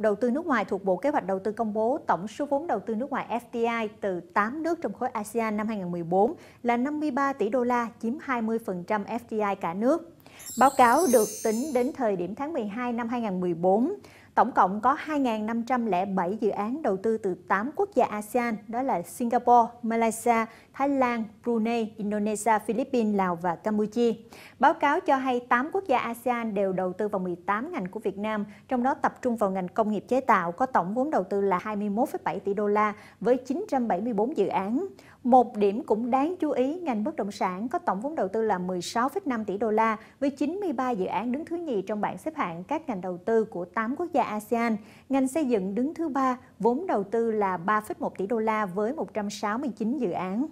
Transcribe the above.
Đầu tư nước ngoài thuộc Bộ Kế hoạch Đầu tư công bố tổng số vốn đầu tư nước ngoài FDI từ 8 nước trong khối ASEAN năm 2014 là 53 tỷ đô la, chiếm 20% FDI cả nước. Báo cáo được tính đến thời điểm tháng 12 năm 2014. Tổng cộng có 2.507 dự án đầu tư từ 8 quốc gia ASEAN, đó là Singapore, Malaysia, Thái Lan, Brunei, Indonesia, Philippines, Lào và Campuchia. Báo cáo cho hay 8 quốc gia ASEAN đều đầu tư vào 18 ngành của Việt Nam, trong đó tập trung vào ngành công nghiệp chế tạo có tổng vốn đầu tư là 21,7 tỷ đô la với 974 dự án. Một điểm cũng đáng chú ý, ngành bất động sản có tổng vốn đầu tư là 16,5 tỷ đô la với 93 dự án đứng thứ nhì trong bảng xếp hạng các ngành đầu tư của 8 quốc gia ASEAN, ngành xây dựng đứng thứ ba, vốn đầu tư là 3,1 tỷ đô la với 169 dự án.